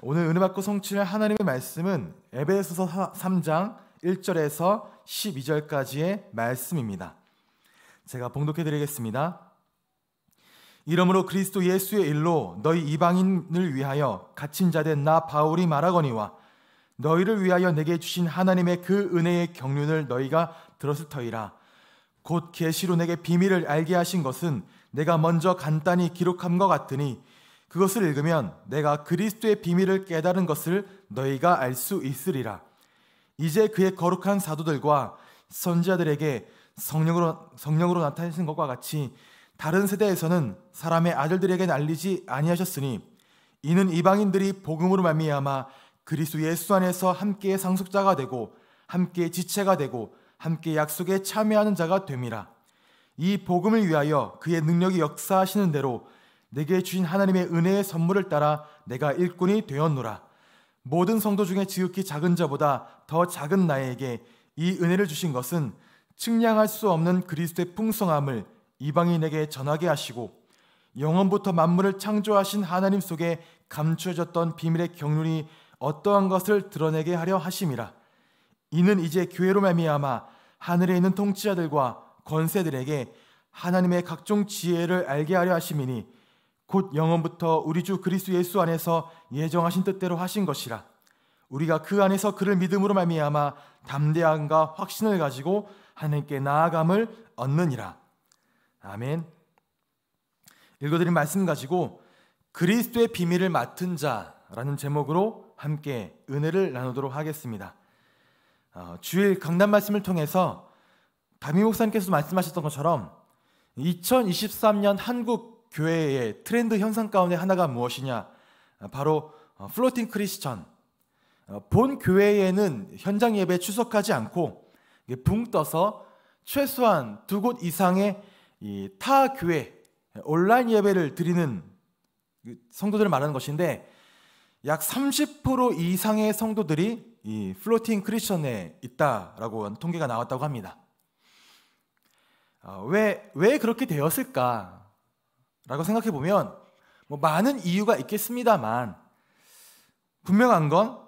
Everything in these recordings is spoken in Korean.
오늘 은혜 받고 성취할 하나님의 말씀은 에베소서 3장 1절에서 12절까지의 말씀입니다. 제가 봉독해 드리겠습니다. 이러므로 그리스도 예수의 일로 너희 이방인을 위하여 갇힌 자 된 나 바울이 말하거니와 너희를 위하여 내게 주신 하나님의 그 은혜의 경륜을 너희가 들었을 터이라 곧 계시로 내게 비밀을 알게 하신 것은 내가 먼저 간단히 기록함과 같으니 그것을 읽으면 내가 그리스도의 비밀을 깨달은 것을 너희가 알 수 있으리라. 이제 그의 거룩한 사도들과 선지자들에게 성령으로, 성령으로 나타내신 것과 같이 다른 세대에서는 사람의 아들들에게 알리지 아니하셨으니 이는 이방인들이 복음으로 말미암아 그리스도 예수 안에서 함께 상속자가 되고 함께 지체가 되고 함께 약속에 참여하는 자가 됨이라. 이 복음을 위하여 그의 능력이 역사하시는 대로 내게 주신 하나님의 은혜의 선물을 따라 내가 일꾼이 되었노라. 모든 성도 중에 지극히 작은 자보다 더 작은 나에게 이 은혜를 주신 것은 측량할 수 없는 그리스도의 풍성함을 이방인에게 전하게 하시고 영원부터 만물을 창조하신 하나님 속에 감추어졌던 비밀의 경륜이 어떠한 것을 드러내게 하려 하심이라. 이는 이제 교회로 말미암아 하늘에 있는 통치자들과 권세들에게 하나님의 각종 지혜를 알게 하려 하심이니 곧 영원부터 우리 주 그리스도 예수 안에서 예정하신 뜻대로 하신 것이라 우리가 그 안에서 그를 믿음으로 말미암아 담대함과 확신을 가지고 하나님께 나아감을 얻느니라 아멘. 읽어드린 말씀 가지고 그리스도의 비밀을 맡은 자라는 제목으로 함께 은혜를 나누도록 하겠습니다. 어, 주일 강단 말씀을 통해서 담임 목사님께서 말씀하셨던 것처럼 2023년 한국 교회의 트렌드 현상 가운데 하나가 무엇이냐? 아, 바로 어, 플로팅 크리스천. 어, 본 교회에는 현장 예배 출석하지 않고 붕 떠서 최소한 두 곳 이상의 타 교회 온라인 예배를 드리는 성도들을 말하는 것인데 약 30% 이상의 성도들이 이 플로팅 크리스천에 있다라고 통계가 나왔다고 합니다. 아, 왜, 왜 그렇게 되었을까? 라고 생각해 보면 뭐 많은 이유가 있겠습니다만 분명한 건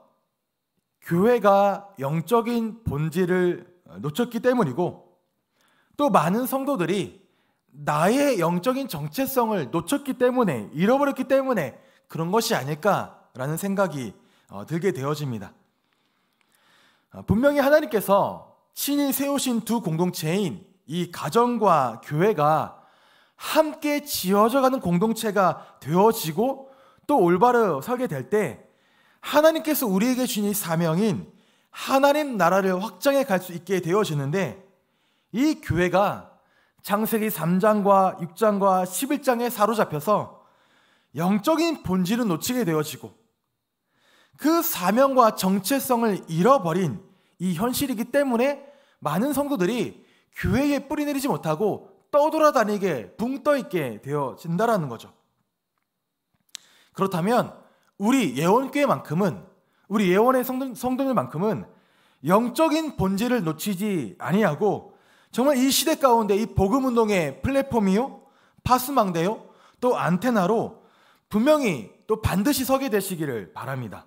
교회가 영적인 본질을 놓쳤기 때문이고 또 많은 성도들이 나의 영적인 정체성을 놓쳤기 때문에 잃어버렸기 때문에 그런 것이 아닐까라는 생각이 어, 들게 되어집니다. 어, 분명히 하나님께서 친히 세우신 두 공동체인 이 가정과 교회가 함께 지어져가는 공동체가 되어지고 또 올바로 설게 될 때 하나님께서 우리에게 주신 이 사명인 하나님 나라를 확장해 갈 수 있게 되어지는데 이 교회가 장세기 3장과 6장과 11장에 사로잡혀서 영적인 본질을 놓치게 되어지고 그 사명과 정체성을 잃어버린 이 현실이기 때문에 많은 성도들이 교회에 뿌리내리지 못하고 떠돌아다니게 붕떠 있게 되어진다라는 거죠. 그렇다면 우리 예원교회만큼은 우리 예원의 성도, 성도들만큼은 영적인 본질을 놓치지 아니하고 정말 이 시대 가운데 이 복음 운동의 플랫폼이요, 파수망대요, 또 안테나로 분명히 또 반드시 서게 되시기를 바랍니다.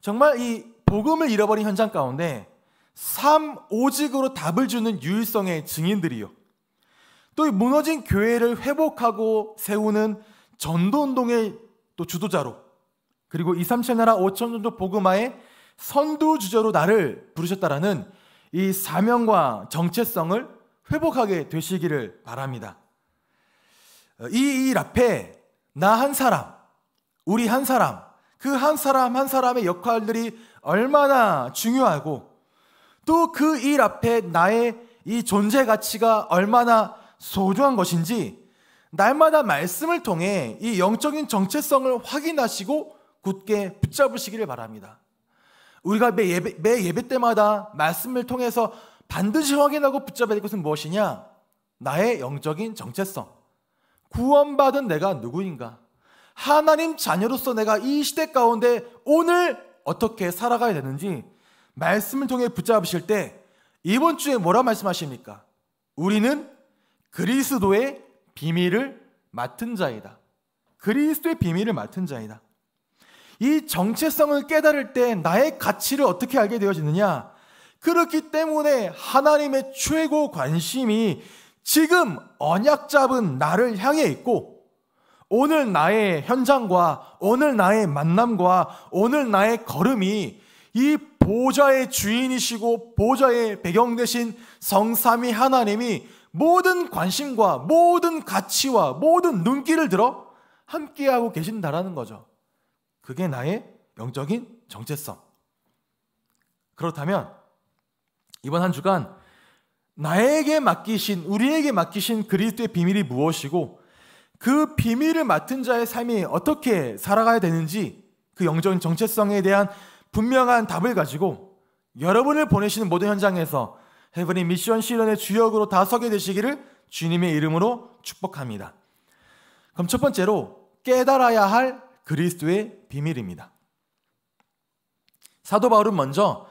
정말 이 복음을 잃어버린 현장 가운데 삶 오직으로 답을 주는 유일성의 증인들이요. 또 무너진 교회를 회복하고 세우는 전도 운동의 또 주도자로 그리고 2, 3천 나라 5천 정도 복음화의 선두 주자로 나를 부르셨다라는 이 사명과 정체성을 회복하게 되시기를 바랍니다. 이 일 앞에 나 한 사람, 우리 한 사람, 그 한 사람 한 사람의 역할들이 얼마나 중요하고 또 그 일 앞에 나의 이 존재 가치가 얼마나 소중한 것인지 날마다 말씀을 통해 이 영적인 정체성을 확인하시고 굳게 붙잡으시기를 바랍니다. 우리가 매 예배, 매 예배 때마다 말씀을 통해서 반드시 확인하고 붙잡아야 될 것은 무엇이냐? 나의 영적인 정체성. 구원받은 내가 누구인가? 하나님 자녀로서 내가 이 시대 가운데 오늘 어떻게 살아가야 되는지 말씀을 통해 붙잡으실 때 이번 주에 뭐라 말씀하십니까? 우리는 그리스도의 비밀을 맡은 자이다. 그리스도의 비밀을 맡은 자이다. 이 정체성을 깨달을 때 나의 가치를 어떻게 알게 되어지느냐? 그렇기 때문에 하나님의 최고 관심이 지금 언약 잡은 나를 향해 있고, 오늘 나의 현장과 오늘 나의 만남과 오늘 나의 걸음이 이 보좌의 주인이시고 보좌의 배경 대신 성삼위 하나님이 모든 관심과 모든 가치와 모든 눈길을 들어 함께하고 계신다라는 거죠. 그게 나의 영적인 정체성. 그렇다면 이번 한 주간 나에게 맡기신 우리에게 맡기신 그리스도의 비밀이 무엇이고 그 비밀을 맡은 자의 삶이 어떻게 살아가야 되는지 그 영적인 정체성에 대한 분명한 답을 가지고 여러분을 보내시는 모든 현장에서 헤븐이 미션 실현의 주역으로 다서게 되시기를 주님의 이름으로 축복합니다. 그럼 첫 번째로 깨달아야 할 그리스도의 비밀입니다. 사도 바울은 먼저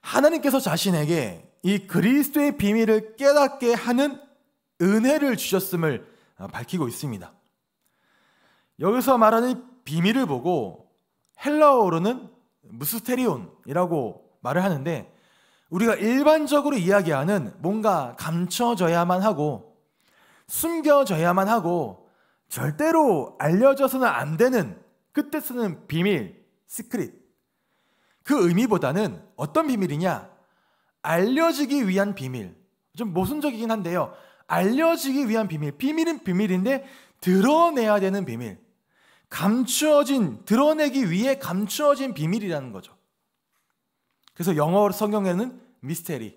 하나님께서 자신에게 이 그리스도의 비밀을 깨닫게 하는 은혜를 주셨음을 밝히고 있습니다. 여기서 말하는 비밀을 보고 헬라어로는 무스테리온이라고 말을 하는데 우리가 일반적으로 이야기하는 뭔가 감춰져야만 하고 숨겨져야만 하고 절대로 알려져서는 안 되는 그때 쓰는 비밀, 시크릿. 그 의미보다는 어떤 비밀이냐? 알려지기 위한 비밀. 좀 모순적이긴 한데요. 알려지기 위한 비밀. 비밀은 비밀인데 드러내야 되는 비밀. 감추어진, 드러내기 위해 감추어진 비밀이라는 거죠. 그래서 영어 성경에는 미스테리,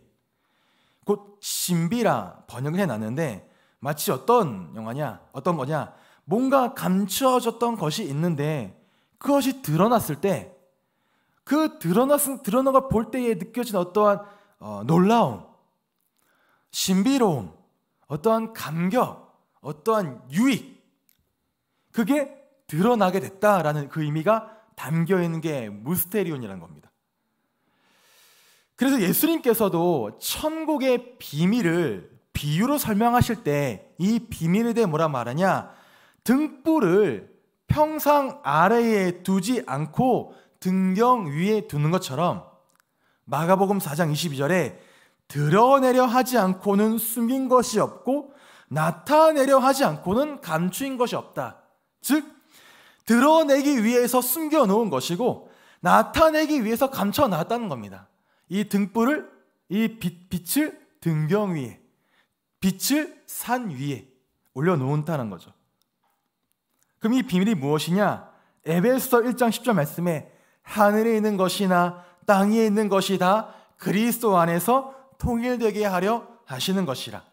곧 신비라 번역을 해놨는데 마치 어떤 영화냐, 어떤 거냐, 뭔가 감추어졌던 것이 있는데 그것이 드러났을 때 그 드러났은 드러난 걸 볼 때에 느껴진 어떠한 어, 놀라움, 신비로움, 어떠한 감격, 어떠한 유익 그게 드러나게 됐다라는 그 의미가 담겨 있는 게 무스테리온이라는 겁니다. 그래서 예수님께서도 천국의 비밀을 비유로 설명하실 때 이 비밀에 대해 뭐라 말하냐? 등불을 평상 아래에 두지 않고 등경 위에 두는 것처럼 마가복음 4장 22절에 드러내려 하지 않고는 숨긴 것이 없고 나타내려 하지 않고는 감추인 것이 없다. 즉 드러내기 위해서 숨겨 놓은 것이고 나타내기 위해서 감춰 놨다는 겁니다. 이 등불을 이 빛, 빛을 등경 위에 빛을 산 위에 올려놓은다는 거죠. 그럼 이 비밀이 무엇이냐? 에베소 1장 10절 말씀에 하늘에 있는 것이나 땅 위에 있는 것이 다 그리스도 안에서 통일되게 하려 하시는 것이라.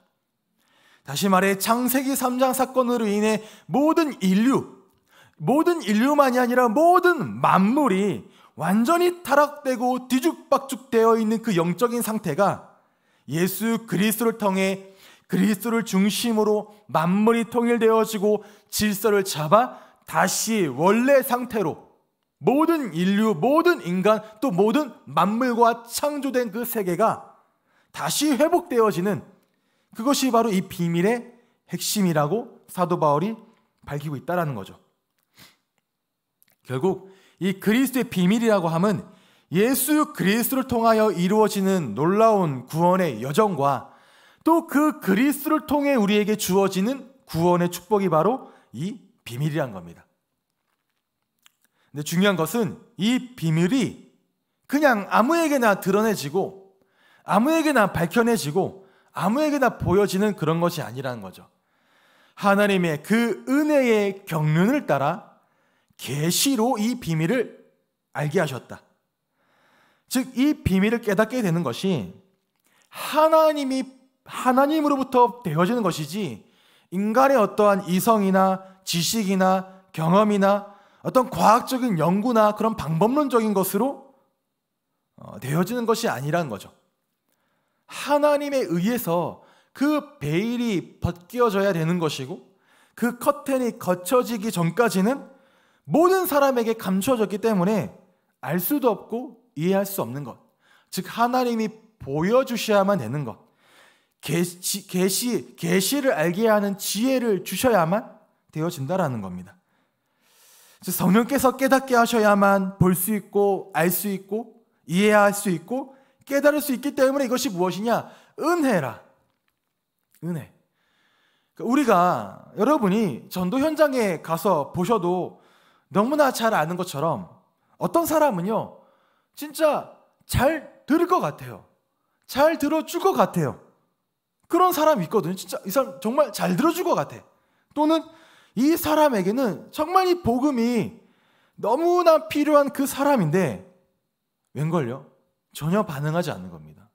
다시 말해 창세기 3장 사건으로 인해 모든 인류, 모든 인류만이 아니라 모든 만물이 완전히 타락되고 뒤죽박죽 되어 있는 그 영적인 상태가 예수 그리스도를 통해 그리스도를 중심으로 만물이 통일되어지고 질서를 잡아 다시 원래 상태로 모든 인류, 모든 인간, 또 모든 만물과 창조된 그 세계가 다시 회복되어지는 그것이 바로 이 비밀의 핵심이라고 사도 바울이 밝히고 있다라는 거죠. 결국 이 그리스도의 비밀이라고 함은 예수 그리스도를 통하여 이루어지는 놀라운 구원의 여정과 또 그 그리스도를 통해 우리에게 주어지는 구원의 축복이 바로 이 비밀이란 겁니다. 근데 중요한 것은 이 비밀이 그냥 아무에게나 드러내지고 아무에게나 밝혀내지고 아무에게나 보여지는 그런 것이 아니라는 거죠. 하나님의 그 은혜의 경륜을 따라 계시로 이 비밀을 알게 하셨다. 즉 이 비밀을 깨닫게 되는 것이 하나님이 하나님으로부터 되어지는 것이지 인간의 어떠한 이성이나 지식이나 경험이나 어떤 과학적인 연구나 그런 방법론적인 것으로 어, 되어지는 것이 아니라는 거죠. 하나님에 의해서 그 베일이 벗겨져야 되는 것이고 그 커튼이 거쳐지기 전까지는 모든 사람에게 감춰졌기 때문에 알 수도 없고 이해할 수 없는 것. 즉 하나님이 보여주셔야만 되는 것. 계시 계시 계시를 알게 하는 지혜를 주셔야만 되어진다라는 겁니다. 성령께서 깨닫게 하셔야만 볼 수 있고 알 수 있고 이해할 수 있고 깨달을 수 있기 때문에 이것이 무엇이냐? 은혜라. 은혜. 그러니까 우리가 여러분이 전도 현장에 가서 보셔도 너무나 잘 아는 것처럼 어떤 사람은요, 진짜 잘 들을 것 같아요. 잘 들어줄 것 같아요. 그런 사람이 있거든요. 진짜 이 사람 정말 잘 들어줄 것 같아. 또는 이 사람에게는 정말 이 복음이 너무나 필요한 그 사람인데 웬걸요? 전혀 반응하지 않는 겁니다.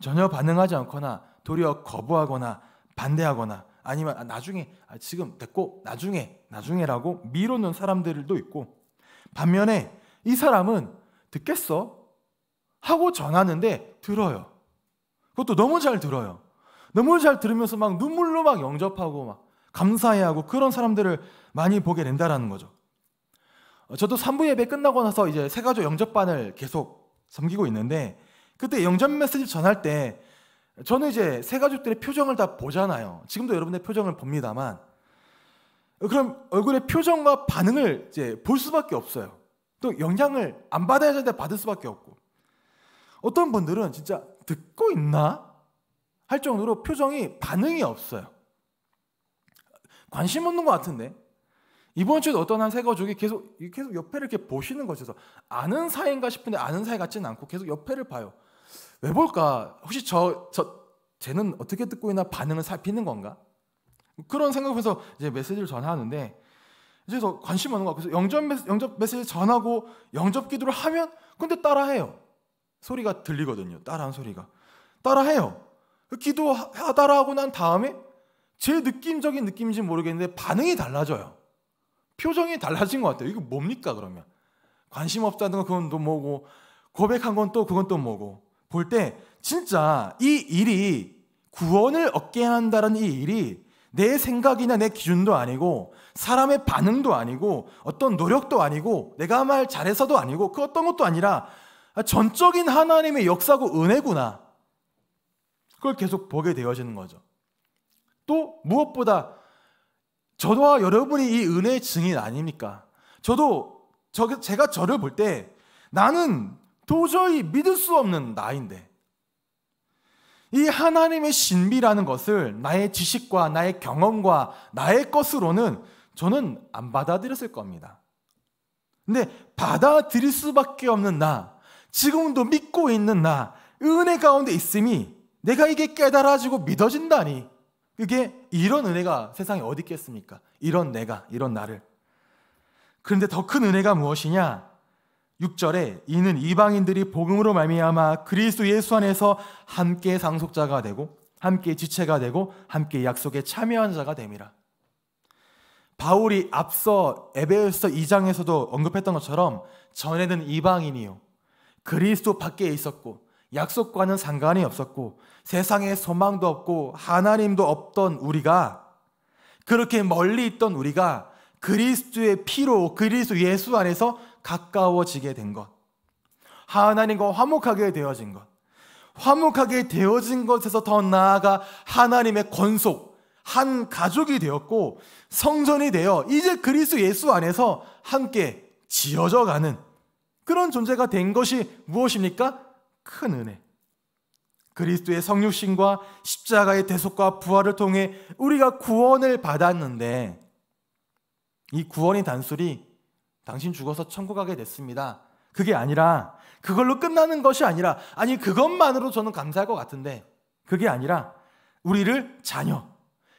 전혀 반응하지 않거나 도리어 거부하거나 반대하거나 아니면 아, 나중에 아, 지금 됐고 나중에 나중에라고 미루는 사람들도 있고 반면에 이 사람은 듣겠어 하고 전하는데 들어요. 그것도 너무 잘 들어요. 너무 잘 들으면서 막 눈물로 막 영접하고 막 감사해하고 그런 사람들을 많이 보게 된다라는 거죠. 어, 저도 3부 예배 끝나고 나서 이제 세가족 영접반을 계속 섬기고 있는데 그때 영접 메시지 전할 때 저는 이제 세 가족들의 표정을 다 보잖아요. 지금도 여러분의 표정을 봅니다만 그럼 얼굴의 표정과 반응을 이제 볼 수밖에 없어요. 또 영향을 안 받아야 되는데 받을 수밖에 없고 어떤 분들은 진짜 듣고 있나 할 정도로 표정이 반응이 없어요. 관심 없는 것 같은데 이번 주에 어떤 한 세 가족이 계속 계속 옆에를 이렇게 보시는 것에서 아는 사이인가 싶은데 아는 사이 같지는 않고 계속 옆에를 봐요. 왜 볼까? 혹시 저, 저, 쟤는 어떻게 듣고 있나 반응을 살피는 건가? 그런 생각하면서 이제 메시지를 전하는데, 그래서 관심 없는 것 같아서 영접, 메시, 영접 메시지 전하고 영접 기도를 하면, 근데 따라해요. 소리가 들리거든요. 따라한 소리가. 따라해요. 기도하다라고 난 다음에 제 느낌적인 느낌인지 모르겠는데 반응이 달라져요. 표정이 달라진 것 같아요. 이거 뭡니까, 그러면? 관심 없다는 건 그건 또 뭐고, 고백한 건 또 그건 또 뭐고, 볼때 진짜 이 일이 구원을 얻게 한다는 이 일이 내 생각이나 내 기준도 아니고 사람의 반응도 아니고 어떤 노력도 아니고 내가 말 잘해서도 아니고 그 어떤 것도 아니라 아, 전적인 하나님의 역사고 은혜구나. 그걸 계속 보게 되어지는 거죠. 또 무엇보다 저와 도 여러분이 이 은혜의 증인 아닙니까? 저도 저, 제가 저를 볼 때 나는 도저히 믿을 수 없는 나인데 이 하나님의 신비라는 것을 나의 지식과 나의 경험과 나의 것으로는 저는 안 받아들였을 겁니다. 근데 받아들일 수밖에 없는 나, 지금도 믿고 있는 나, 은혜 가운데 있음이 내가 이게 깨달아지고 믿어진다니. 이게 이런 은혜가 세상에 어디 있겠습니까? 이런 내가, 이런 나를. 그런데 더 큰 은혜가 무엇이냐? 6절에 이는 이방인들이 복음으로 말미암아 그리스도 예수 안에서 함께 상속자가 되고 함께 지체가 되고 함께 약속에 참여한 자가 됨이라. 바울이 앞서 에베소서 2장에서도 언급했던 것처럼 전에는 이방인이요 그리스도 밖에 있었고 약속과는 상관이 없었고 세상에 소망도 없고 하나님도 없던 우리가 그렇게 멀리 있던 우리가 그리스도의 피로 그리스도 예수 안에서 가까워지게 된 것, 하나님과 화목하게 되어진 것, 화목하게 되어진 것에서 더 나아가 하나님의 권속, 한 가족이 되었고 성전이 되어 이제 그리스 예수 안에서 함께 지어져 가는 그런 존재가 된 것이 무엇입니까? 큰 은혜. 그리스도의 성육신과 십자가의 대속과 부활을 통해 우리가 구원을 받았는데 이 구원이 단순히 당신 죽어서 천국 가게 됐습니다. 그게 아니라 그걸로 끝나는 것이 아니라 아니 그것만으로 저는 감사할 것 같은데 그게 아니라 우리를 자녀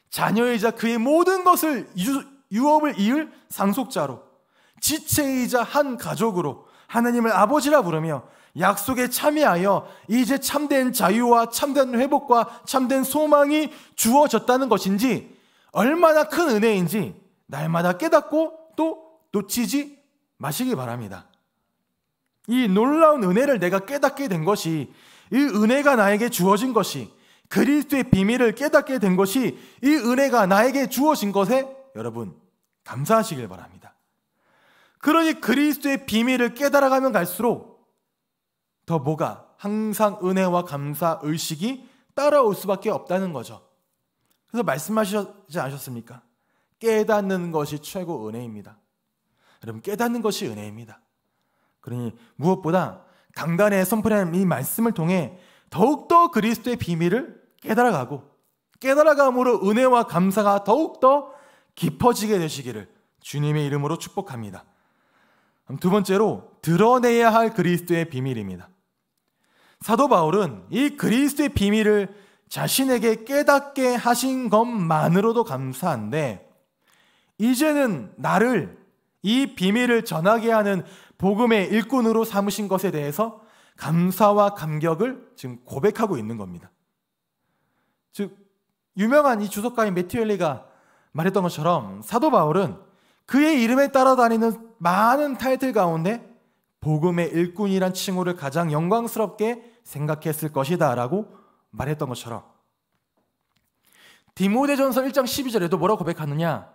자녀이자 그의 모든 것을 유, 업을 이을 상속자로 지체이자 한 가족으로 하나님을 아버지라 부르며 약속에 참여하여 이제 참된 자유와 참된 회복과 참된 소망이 주어졌다는 것인지 얼마나 큰 은혜인지 날마다 깨닫고 또 놓치지 마시기 바랍니다. 이 놀라운 은혜를 내가 깨닫게 된 것이 이 은혜가 나에게 주어진 것이 그리스도의 비밀을 깨닫게 된 것이 이 은혜가 나에게 주어진 것에 여러분 감사하시길 바랍니다. 그러니 그리스도의 비밀을 깨달아가면 갈수록 더 뭐가 항상 은혜와 감사 의식이 따라올 수밖에 없다는 거죠. 그래서 말씀하시지 않으셨습니까? 깨닫는 것이 최고 은혜입니다. 여러분 깨닫는 것이 은혜입니다. 그러니 무엇보다 강단의 선포라는 이 말씀을 통해 더욱더 그리스도의 비밀을 깨달아가고 깨달아감으로 은혜와 감사가 더욱더 깊어지게 되시기를 주님의 이름으로 축복합니다. 두 번째로 드러내야 할 그리스도의 비밀입니다. 사도 바울은 이 그리스도의 비밀을 자신에게 깨닫게 하신 것만으로도 감사한데 이제는 나를 이 비밀을 전하게 하는 복음의 일꾼으로 삼으신 것에 대해서 감사와 감격을 지금 고백하고 있는 겁니다. 즉, 유명한 이 주석가인 메티엘리가 말했던 것처럼 사도 바울은 그의 이름에 따라다니는 많은 타이틀 가운데 복음의 일꾼이란 칭호를 가장 영광스럽게 생각했을 것이다 라고 말했던 것처럼 디모데전서 1장 12절에도 뭐라고 고백하느냐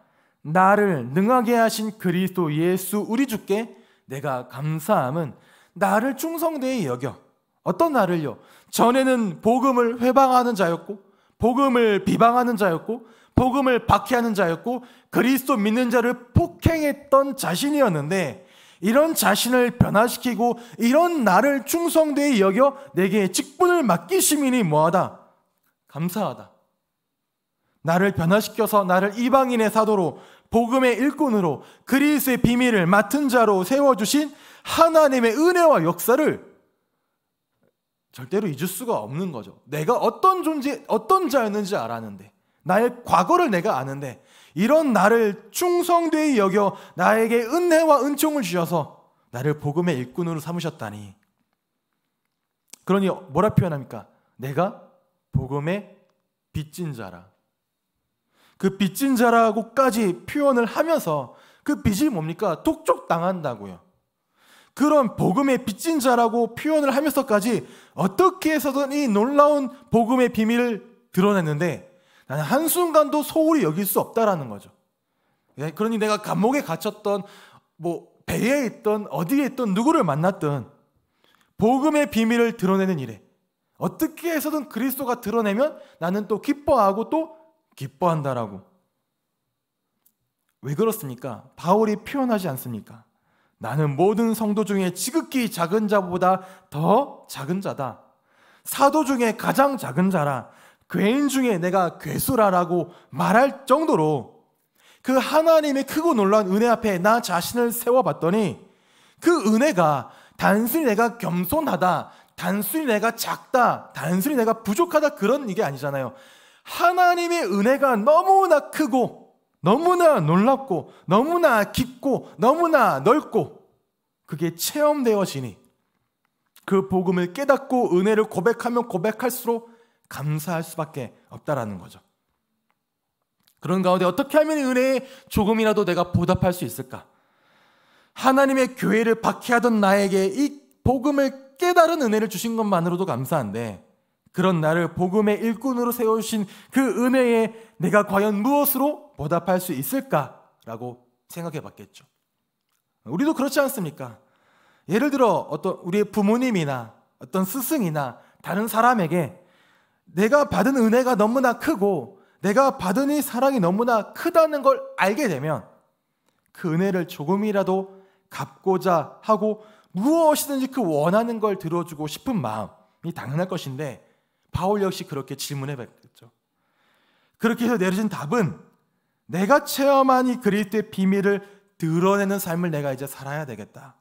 나를 능하게 하신 그리스도 예수 우리 주께 내가 감사함은 나를 충성되이 여겨 어떤 나를요? 전에는 복음을 회방하는 자였고 복음을 비방하는 자였고 복음을 박해하는 자였고 그리스도 믿는 자를 폭행했던 자신이었는데 이런 자신을 변화시키고 이런 나를 충성되이 여겨 내게 직분을 맡기심이니 뭐하다 감사하다 나를 변화시켜서 나를 이방인의 사도로 복음의 일꾼으로 그리스의 비밀을 맡은 자로 세워주신 하나님의 은혜와 역사를 절대로 잊을 수가 없는 거죠. 내가 어떤 존재, 어떤 자였는지 알았는데, 나의 과거를 내가 아는데, 이런 나를 충성되이 여겨 나에게 은혜와 은총을 주셔서 나를 복음의 일꾼으로 삼으셨다니. 그러니 뭐라 표현합니까? 내가 복음의 빚진 자라. 그 빚진 자라고까지 표현을 하면서 그 빚이 뭡니까? 독촉 당한다고요. 그런 복음의 빚진 자라고 표현을 하면서까지 어떻게 해서든 이 놀라운 복음의 비밀을 드러냈는데 나는 한순간도 소홀히 여길 수 없다라는 거죠. 예, 그러니 내가 감옥에 갇혔던 뭐 배에 있던 어디에 있던 누구를 만났든 복음의 비밀을 드러내는 일에 어떻게 해서든 그리스도가 드러내면 나는 또 기뻐하고 또 기뻐한다라고. 왜 그렇습니까? 바울이 표현하지 않습니까? 나는 모든 성도 중에 지극히 작은 자보다 더 작은 자다. 사도 중에 가장 작은 자라. 괴인 중에 내가 괴수라라고 말할 정도로 그 하나님의 크고 놀란 은혜 앞에 나 자신을 세워봤더니 그 은혜가 단순히 내가 겸손하다, 단순히 내가 작다, 단순히 내가 부족하다 그런 이게 아니잖아요. 하나님의 은혜가 너무나 크고 너무나 놀랍고 너무나 깊고 너무나 넓고 그게 체험되어지니 그 복음을 깨닫고 은혜를 고백하면 고백할수록 감사할 수밖에 없다라는 거죠. 그런 가운데 어떻게 하면 은혜에 조금이라도 내가 보답할 수 있을까? 하나님의 교회를 박해하던 나에게 이 복음을 깨달은 은혜를 주신 것만으로도 감사한데 그런 나를 복음의 일꾼으로 세우신 그 은혜에 내가 과연 무엇으로 보답할 수 있을까라고 생각해 봤겠죠. 우리도 그렇지 않습니까? 예를 들어 어떤 우리의 부모님이나 어떤 스승이나 다른 사람에게 내가 받은 은혜가 너무나 크고 내가 받은 이 사랑이 너무나 크다는 걸 알게 되면 그 은혜를 조금이라도 갚고자 하고 무엇이든지 그 원하는 걸 들어주고 싶은 마음이 당연할 것인데 바울 역시 그렇게 질문해 봤겠죠 그렇게 해서 내려진 답은 내가 체험한 이 그리스도의 비밀을 드러내는 삶을 내가 이제 살아야 되겠다.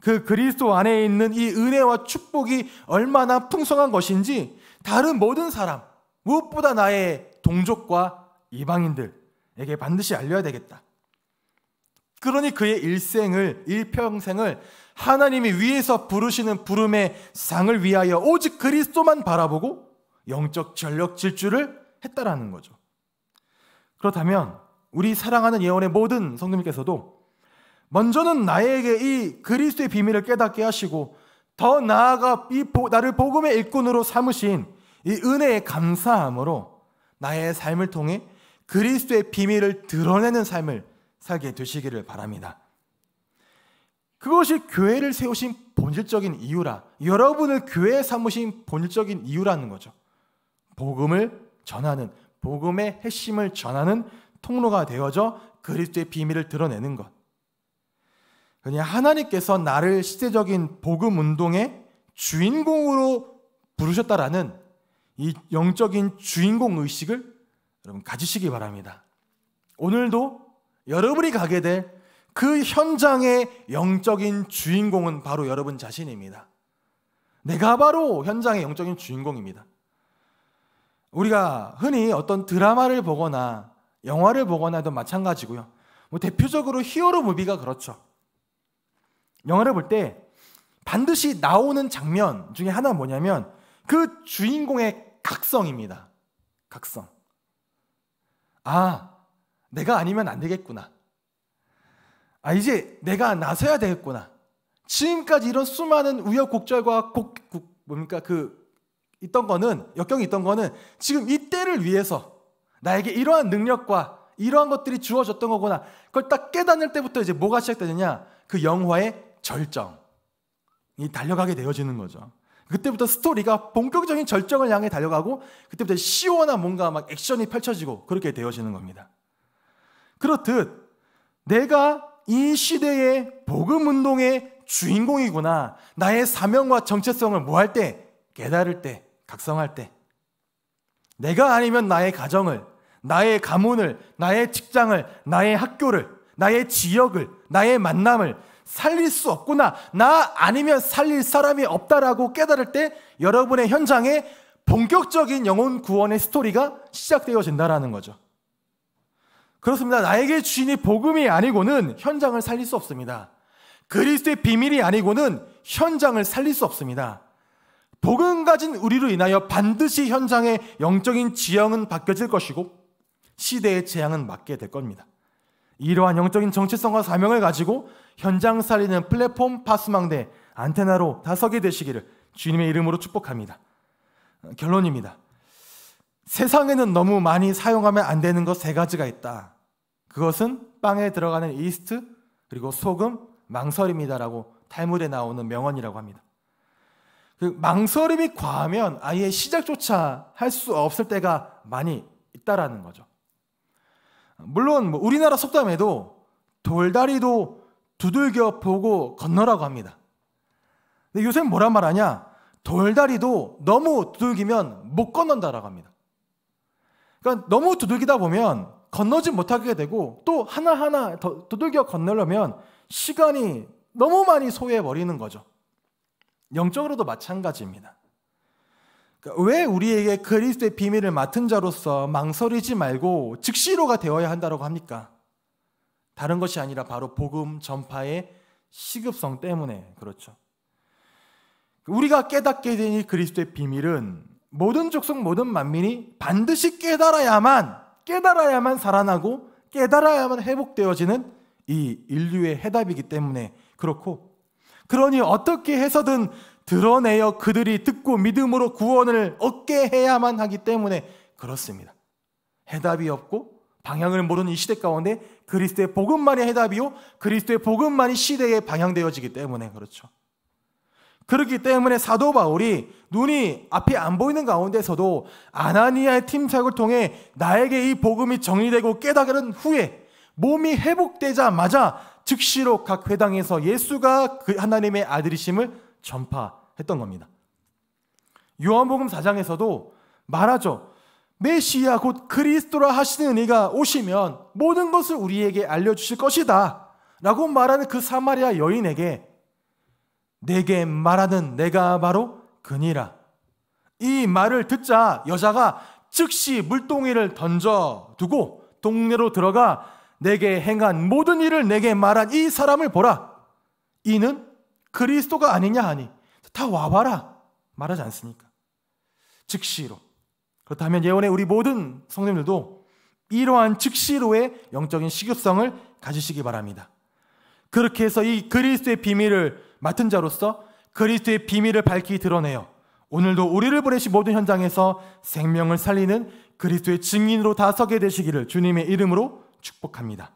그 그리스도 안에 있는 이 은혜와 축복이 얼마나 풍성한 것인지 다른 모든 사람, 무엇보다 나의 동족과 이방인들에게 반드시 알려야 되겠다. 그러니 그의 일생을, 일평생을 하나님이 위에서 부르시는 부름의 상을 위하여 오직 그리스도만 바라보고 영적 전력 질주를 했다라는 거죠. 그렇다면 우리 사랑하는 예언의 모든 성도님께서도 먼저는 나에게 이 그리스도의 비밀을 깨닫게 하시고 더 나아가 이 나를 복음의 일꾼으로 삼으신 이 은혜의 감사함으로 나의 삶을 통해 그리스도의 비밀을 드러내는 삶을 살게 되시기를 바랍니다. 그것이 교회를 세우신 본질적인 이유라. 여러분을 교회에 삼으신 본질적인 이유라는 거죠. 복음을 전하는 복음의 핵심을 전하는 통로가 되어져 그리스도의 비밀을 드러내는 것. 그냥 하나님께서 나를 시대적인 복음 운동의 주인공으로 부르셨다라는 이 영적인 주인공 의식을 여러분 가지시기 바랍니다. 오늘도 여러분이 가게 될그 현장의 영적인 주인공은 바로 여러분 자신입니다. 내가 바로 현장의 영적인 주인공입니다. 우리가 흔히 어떤 드라마를 보거나 영화를 보거나도 마찬가지고요. 뭐 대표적으로 히어로 무비가 그렇죠. 영화를 볼 때 반드시 나오는 장면 중에 하나 뭐냐면 그 주인공의 각성입니다. 각성. 아, 내가 아니면 안 되겠구나. 아, 이제 내가 나서야 되겠구나. 지금까지 이런 수많은 우여곡절과 곡, 곡 뭡니까 그 있던 거는 역경이 있던 거는 지금 이 때를 위해서 나에게 이러한 능력과 이러한 것들이 주어졌던 거구나. 그걸 딱 깨닫을 때부터 이제 뭐가 시작되느냐? 그 영화의 절정이 달려가게 되어지는 거죠. 그때부터 스토리가 본격적인 절정을 향해 달려가고 그때부터 시원한 뭔가 막 액션이 펼쳐지고 그렇게 되어지는 겁니다. 그렇듯 내가 이 시대의 복음 운동의 주인공이구나. 나의 사명과 정체성을 뭐 할 때? 깨달을 때, 각성할 때. 내가 아니면 나의 가정을, 나의 가문을, 나의 직장을, 나의 학교를, 나의 지역을, 나의 만남을 살릴 수 없구나. 나 아니면 살릴 사람이 없다라고 깨달을 때 여러분의 현장에 본격적인 영혼 구원의 스토리가 시작되어진다라는 거죠. 그렇습니다. 나에게 주인이 복음이 아니고는 현장을 살릴 수 없습니다. 그리스도의 비밀이 아니고는 현장을 살릴 수 없습니다. 복음 가진 우리로 인하여 반드시 현장의 영적인 지형은 바뀌어질 것이고 시대의 재앙은 맞게 될 겁니다. 이러한 영적인 정체성과 사명을 가지고 현장 살리는 플랫폼 파스망대 안테나로 다서게 되시기를 주님의 이름으로 축복합니다. 결론입니다. 세상에는 너무 많이 사용하면 안 되는 것 세 가지가 있다. 그것은 빵에 들어가는 이스트 그리고 소금 망설임이다라고 탈물에 나오는 명언이라고 합니다. 그 망설임이 과하면 아예 시작조차 할 수 없을 때가 많이 있다라는 거죠. 물론 뭐 우리나라 속담에도 돌다리도 두들겨 보고 건너라고 합니다. 근데 요새 뭐란 말하냐? 돌다리도 너무 두들기면 못 건넌다라고 합니다. 그러니까 너무 두들기다 보면 건너지 못하게 되고 또 하나하나 더 두들겨 건너려면 시간이 너무 많이 소외해버리는 거죠. 영적으로도 마찬가지입니다. 그러니까 왜 우리에게 그리스도의 비밀을 맡은 자로서 망설이지 말고 즉시로가 되어야 한다고 합니까? 다른 것이 아니라 바로 복음 전파의 시급성 때문에 그렇죠. 우리가 깨닫게 된이 그리스도의 비밀은 모든 족속 모든 만민이 반드시 깨달아야만 깨달아야만 살아나고 깨달아야만 회복되어지는 이 인류의 해답이기 때문에 그렇고 그러니 어떻게 해서든 드러내어 그들이 듣고 믿음으로 구원을 얻게 해야만 하기 때문에 그렇습니다. 해답이 없고 방향을 모르는 이 시대 가운데 그리스도의 복음만이 해답이요 그리스도의 복음만이 시대에 방향되어지기 때문에 그렇죠. 그렇기 때문에 사도 바울이 눈이 앞이 안 보이는 가운데서도 아나니아의 팀착을 통해 나에게 이 복음이 정리되고 깨달은 후에 몸이 회복되자마자 즉시로 각 회당에서 예수가 그 하나님의 아들이심을 전파했던 겁니다. 요한복음 4장에서도 말하죠. 메시아 곧 그리스도라 하시는 이가 오시면 모든 것을 우리에게 알려주실 것이다. 라고 말하는 그 사마리아 여인에게 내게 말하는 내가 바로 그니라. 이 말을 듣자 여자가 즉시 물동이를 던져 두고 동네로 들어가 내게 행한 모든 일을 내게 말한 이 사람을 보라. 이는 그리스도가 아니냐 하니 다 와봐라 말하지 않습니까? 즉시로. 그렇다면 예원의 우리 모든 성님들도 이러한 즉시로의 영적인 식유성을 가지시기 바랍니다. 그렇게 해서 이 그리스도의 비밀을 맡은 자로서 그리스도의 비밀을 밝히 드러내어 오늘도 우리를 보내신 모든 현장에서 생명을 살리는 그리스도의 증인으로 다 서게 되시기를 주님의 이름으로 축복합니다.